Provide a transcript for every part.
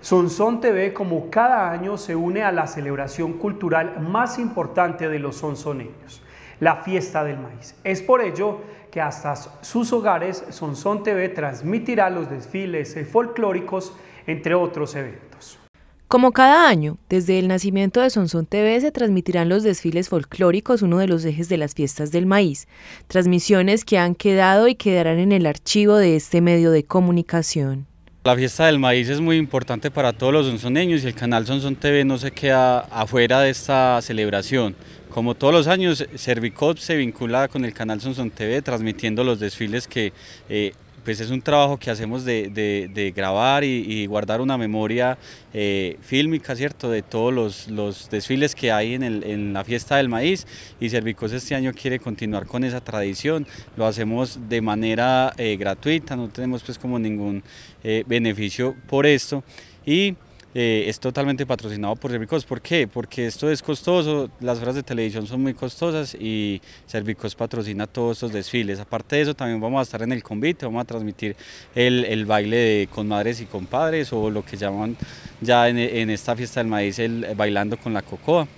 Sonson TV, como cada año, se une a la celebración cultural más importante de los sonsoneños, la fiesta del maíz. Es por ello que hasta sus hogares Sonson TV transmitirá los desfiles folclóricos, entre otros eventos. Como cada año, desde el nacimiento de Sonson TV se transmitirán los desfiles folclóricos, uno de los ejes de las fiestas del maíz, transmisiones que han quedado y quedarán en el archivo de este medio de comunicación. La fiesta del maíz es muy importante para todos los sonsoneños y el canal Sonson TV no se queda afuera de esta celebración. Como todos los años, Servicop se vincula con el canal Sonson TV transmitiendo los desfiles que eh, pues es un trabajo que hacemos de, grabar y, guardar una memoria eh, fílmica, ¿cierto? De todos los, desfiles que hay en, en, la fiesta del maíz y Cervicos este año quiere continuar con esa tradición, lo hacemos de manera eh, gratuita, no tenemos pues como ningún eh, beneficio por esto y eh, es totalmente patrocinado por Servicos. ¿Por qué? Porque esto es costoso, las horas de televisión son muy costosas y Servicos patrocina todos estos desfiles. Aparte de eso, también vamos a estar en el convite, vamos a transmitir el, baile de, con madres y compadres o lo que llaman ya en esta fiesta del maíz el bailando con la cocoa.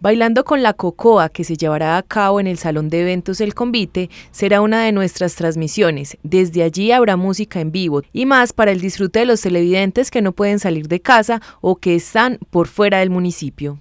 Bailando con la Cocoa, que se llevará a cabo en el Salón de Eventos El Convite, será una de nuestras transmisiones. Desde allí habrá música en vivo y más para el disfrute de los televidentes que no pueden salir de casa o que están por fuera del municipio.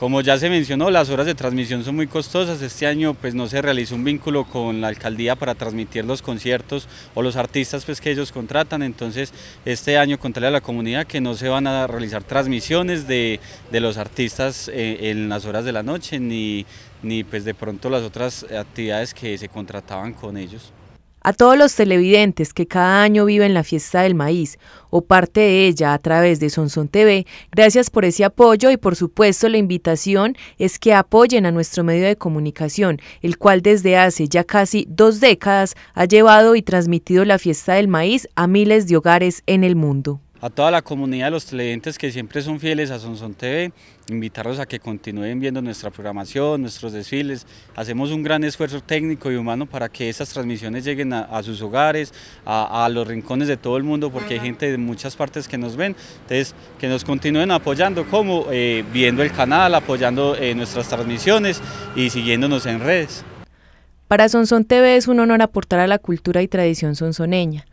Como ya se mencionó, las horas de transmisión son muy costosas. Este año pues, no se realizó un vínculo con la alcaldía para transmitir los conciertos o los artistas pues, que ellos contratan. Entonces, este año contarle a la comunidad que no se van a realizar transmisiones de, los artistas eh, en las horas de la noche, ni, ni pues, de pronto las otras actividades que se contrataban con ellos. A todos los televidentes que cada año viven la fiesta del maíz o parte de ella a través de Sonson TV, gracias por ese apoyo y por supuesto la invitación es que apoyen a nuestro medio de comunicación, el cual desde hace ya casi dos décadas ha llevado y transmitido la fiesta del maíz a miles de hogares en el mundo a toda la comunidad de los televidentes que siempre son fieles a Sonson TV, invitarlos a que continúen viendo nuestra programación, nuestros desfiles. Hacemos un gran esfuerzo técnico y humano para que esas transmisiones lleguen a, sus hogares, a, los rincones de todo el mundo, porque hay gente de muchas partes que nos ven. Entonces, que nos continúen apoyando, como eh, viendo el canal, apoyando eh, nuestras transmisiones y siguiéndonos en redes. Para Sonson TV es un honor aportar a la cultura y tradición sonsoneña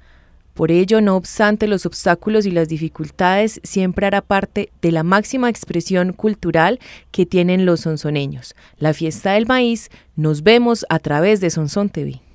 por ello, no obstante los obstáculos y las dificultades, siempre hará parte de la máxima expresión cultural que tienen los sonsoneños. La fiesta del maíz, nos vemos a través de Sonson TV.